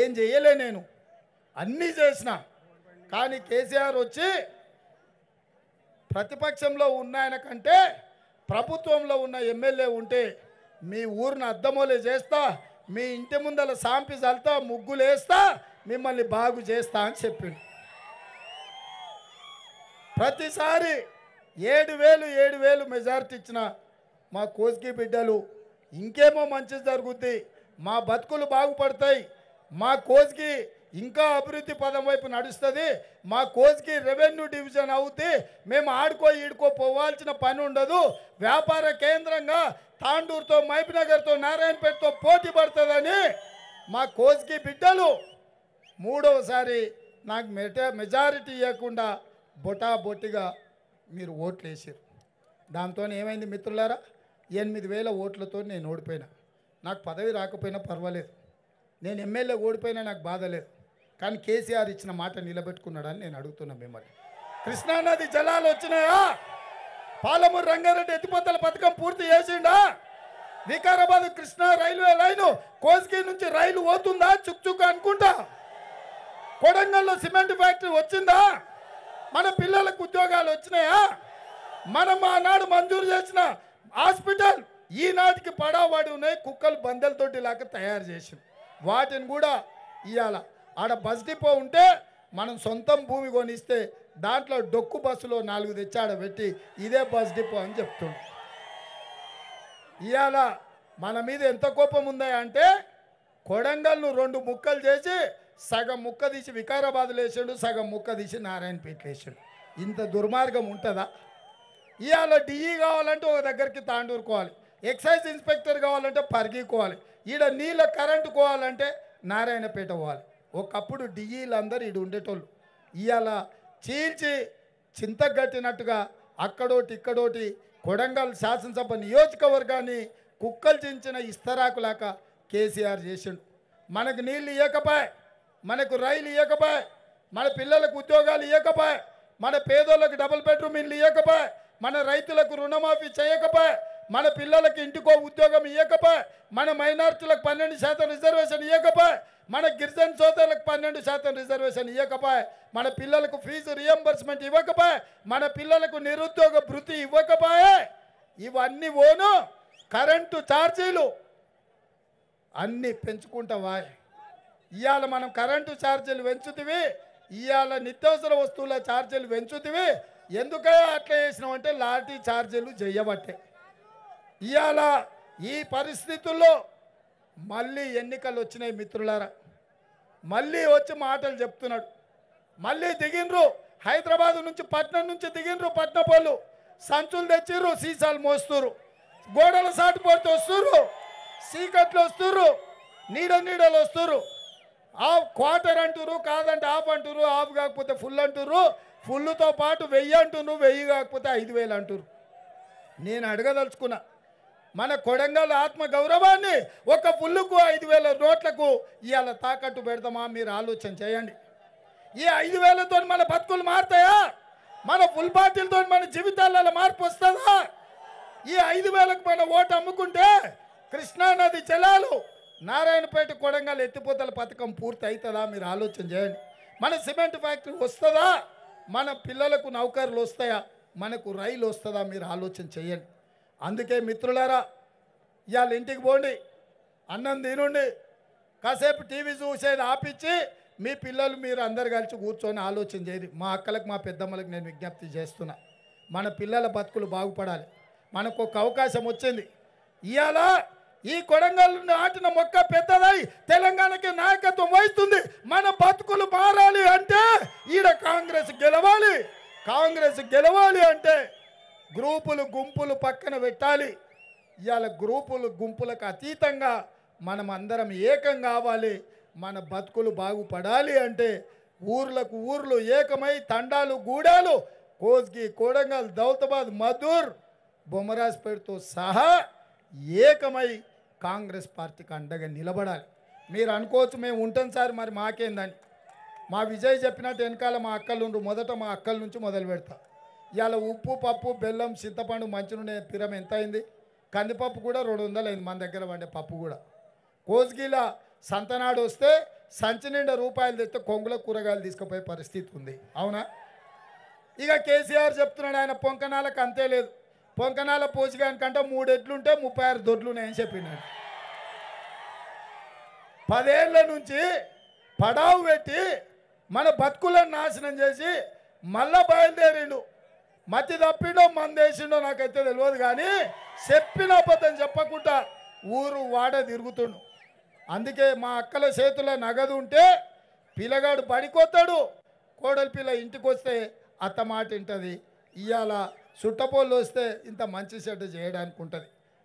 ఏం చేయలే నేను అన్నీ చేసిన కానీ కేసీఆర్ వచ్చి ప్రతిపక్షంలో ఉన్నాయన కంటే ప్రభుత్వంలో ఉన్న ఎమ్మెల్యే ఉంటే మీ ఊరిని అద్దమోలే చేస్తా మీ ఇంటి ముందల సాంపి చల్తా ముగ్గులేస్తా మిమ్మల్ని బాగు చేస్తా అని చెప్పింది ప్రతిసారి ఏడు వేలు ఏడు వేలు మెజార్టీ ఇచ్చిన మా కోసికి బిడ్డలు ఇంకేమో మంచి జరుగుద్ది మా బతుకులు బాగుపడతాయి మా కోచ్కి ఇంకా అభివృద్ధి పదం వైపు నడుస్తుంది మా కోచ్కి రెవెన్యూ డివిజన్ అవుతే మేము ఆడుకో ఈడుకో పోవాల్సిన పని ఉండదు వ్యాపార కేంద్రంగా తాండూరుతో మైపునగర్తో నారాయణపేటతో పోటీ పడుతుందని మా కోచ్కి బిడ్డలు మూడవసారి నాకు మెట మెజారిటీ ఇవ్వకుండా బొటా బొట్టిగా మీరు ఓట్లు వేసారు దాంతో ఏమైంది మిత్రులారా ఎనిమిది వేల ఓట్లతో నేను ఓడిపోయినా నాకు పదవి రాకపోయినా పర్వాలేదు నేను ఎమ్మెల్యే ఓడిపోయినా నాకు బాధ లేదు కానీ కేసీఆర్ ఇచ్చిన మాట నిలబెట్టుకున్నాడని నేను అడుగుతున్నా మిమ్మల్ని కృష్ణానది జలాలు వచ్చినాయా పాలమూరు రంగారెడ్డి ఎత్తిపోతల పథకం పూర్తి చేసిండా వికారాబాద్ కృష్ణా రైల్వే లైను కోస్గి నుంచి రైలు పోతుందా చుక్చుక్ అనుకుంటా కొడంగల్లో సిమెంట్ ఫ్యాక్టరీ వచ్చిందా మన పిల్లలకు ఉద్యోగాలు వచ్చినాయా మనం ఆనాడు మంజూరు చేసిన హాస్పిటల్ ఈనాటికి పడావాడి ఉన్నాయి కుక్కలు బందెలతోటి లాగా తయారు చేసింది వాటిని కూడా ఇవ్వాల ఆడ బస్ డిపో ఉంటే మనం సొంతం భూమి కొనిస్తే దాంట్లో డొక్కు బస్సులో నాలుగు ఆడ పెట్టి ఇదే బస్ డిపో అని చెప్తుంది ఇవాళ మన మీద ఎంత కోపం ఉందా అంటే కొడంగల్ను రెండు ముక్కలు చేసి సగం ముక్క తీసి వికారాబాద్లో లేచాడు సగం ముక్క తీసి నారాయణపేట లేచాడు ఇంత దుర్మార్గం ఉంటుందా ఇవాళ డిఈ కావాలంటే ఒక దగ్గరికి తాండూరుకోవాలి ఎక్సైజ్ ఇన్స్పెక్టర్ కావాలంటే పరిగీకోవాలి ఈడ నీళ్ళ కరెంటు పోవాలంటే నారాయణపేట పోవాలి ఒకప్పుడు డిఈలందరూ ఈడు ఉండేటోళ్ళు ఇవాళ చీల్చి చింతగట్టినట్టుగా అక్కడోటి ఇక్కడోటి కొడంగల్ శాసనసభ నియోజకవర్గాన్ని కుక్కలు చించిన ఇస్తరాకులాక కేసీఆర్ చేసిండు మనకు నీళ్ళు ఇవ్వకపాయ్ మనకు రైలు ఇవ్వకపాయ్ మన పిల్లలకు ఉద్యోగాలు ఇవ్వకపాయ్ మన పేదోళ్ళకు డబుల్ బెడ్రూమ్ ఇల్లు ఇవ్వకపాయ్ మన రైతులకు రుణమాఫీ చేయకపాయ్ మన పిల్లలకి ఇంటికో ఉద్యోగం ఇవ్వకపోయి మన మైనార్టీలకు పన్నెండు శాతం రిజర్వేషన్ ఇవ్వకపోయి మన గిరిజన సోదరులకు పన్నెండు శాతం రిజర్వేషన్ ఇవ్వకపోయి మన పిల్లలకు ఫీజు రియంబర్స్మెంట్ ఇవ్వకపోయి మన పిల్లలకు నిరుద్యోగ భృతి ఇవ్వకపోయే ఇవన్నీ ఓను కరెంటు ఛార్జీలు అన్నీ పెంచుకుంటావా ఇవాళ మనం కరెంటు ఛార్జీలు పెంచుతీవి ఇవాళ నిత్యావసర వస్తువుల ఛార్జీలు పెంచుతీవి ఎందుకయ్యా అట్లా చేసినామంటే లాటరీ ఛార్జీలు చేయబట్టే ఇవాళ ఈ పరిస్థితుల్లో మళ్ళీ ఎన్నికలు వచ్చినాయి మిత్రులారా మళ్ళీ వచ్చి మాటలు చెప్తున్నాడు మళ్ళీ దిగినరు హైదరాబాద్ నుంచి పట్నం నుంచి దిగినరు పట్నపోళ్ళు సంచులు తెచ్చిర్రు సీసాలు మోస్తురు గోడల సాటిపోతూ వస్తుర్రు సీకట్లు వస్తుర్రు నీడ నీడలు వస్తుర్రు ఆ క్వార్టర్ అంటురు కాదంటే ఆఫ్ అంటురు ఆఫ్ కాకపోతే ఫుల్ అంటురు ఫుల్తో పాటు వెయ్యి అంటున్నారు వెయ్యి కాకపోతే ఐదు వేలు అంటురు నేను అడగదలుచుకున్నా మన కొడంగల్ ఆత్మ గౌరవాన్ని ఒక పుల్లుకు ఐదు వేల నోట్లకు ఇవాళ తాకట్టు పెడతామా మీరు ఆలోచన చేయండి ఈ ఐదు వేలతో మన బతుకులు మారుతాయా మన ఫుల్ పార్టీలతో మన జీవితాలలో మార్పు వస్తుందా ఈ ఐదు వేలకు మన ఓటు అమ్ముకుంటే కృష్ణానది జలాలు నారాయణపేట కొడంగల్ ఎత్తిపోతల పథకం పూర్తి అవుతుందా మీరు ఆలోచన చేయండి మన సిమెంట్ ఫ్యాక్టరీ వస్తుందా మన పిల్లలకు నౌకర్లు వస్తాయా మనకు రైలు వస్తుందా మీరు ఆలోచన చేయండి అందుకే మిత్రులారా ఇవాళ ఇంటికి పోండి అన్నం తినుండి కాసేపు టీవీ చూసేది ఆపించి మీ పిల్లలు మీరు అందరు కలిసి కూర్చొని ఆలోచన చేయరు మా అక్కలకు మా పెద్దమ్మలకు నేను విజ్ఞప్తి చేస్తున్నా మన పిల్లల బతుకులు బాగుపడాలి మనకు ఒక అవకాశం వచ్చింది ఇవాళ ఈ కొడంగల్ నాటిన మొక్క పెద్దదై తెలంగాణకి నాయకత్వం వహిస్తుంది మన బతుకులు మారాలి అంటే ఈడ కాంగ్రెస్ గెలవాలి కాంగ్రెస్ గెలవాలి అంటే గ్రూపులు గుంపులు పక్కన పెట్టాలి ఇవాళ గ్రూపులు గుంపులకు అతీతంగా మనం అందరం ఏకం కావాలి మన బతుకులు బాగుపడాలి అంటే ఊర్లకు ఊర్లు ఏకమై తండాలు గూడాలు కోజ్గి కోడంగల్ దౌతబాద్ మధుర్ బొమ్మరాజ్పేటతో సహా ఏకమై కాంగ్రెస్ పార్టీకి అండగా నిలబడాలి మీరు అనుకోవచ్చు మేము ఉంటాం సార్ మరి మాకేందని మా విజయ్ చెప్పినట్టు వెనకాల మా అక్కలుండు మొదట మా అక్కల నుంచి మొదలు పెడతా ఇవాళ ఉప్పు పప్పు బెల్లం చింతపండు మంచినూనె పిరం ఎంత అయింది కందిపప్పు కూడా రెండు వందలు అయింది మన దగ్గర వండే పప్పు కూడా కోసుగిలా సంతనాడు వస్తే సంచి నిండా రూపాయలు తెస్తే కొంగుల కూరగాయలు తీసుకుపోయే పరిస్థితి ఉంది అవునా ఇక కేసీఆర్ చెప్తున్నాడు ఆయన పొంకనాలకు అంతే లేదు పొంకనాల పోసిగానికంటే మూడు ఎడ్లుంటే ముప్పై ఆరు దొడ్లు దొడ్లున్నాయని చెప్పినాడు పదేళ్ల నుంచి పడావు పెట్టి మన బతుకులను నాశనం చేసి మళ్ళా బయలుదేరిండు మతి తప్పిండో మందేసిండో నాకైతే తెలియదు కానీ చెప్పిన అబద్ధం చెప్పకుండా ఊరు వాడ తిరుగుతుండు అందుకే మా అక్కల చేతుల నగదు ఉంటే పిల్లగాడు పడికొత్తాడు కోడలి పిల్ల ఇంటికి వస్తే అత్త మాట ఇంటది ఇవాళ చుట్టపోళ్ళు వస్తే ఇంత మంచి చెడ్డ చేయడానికి ఉంటుంది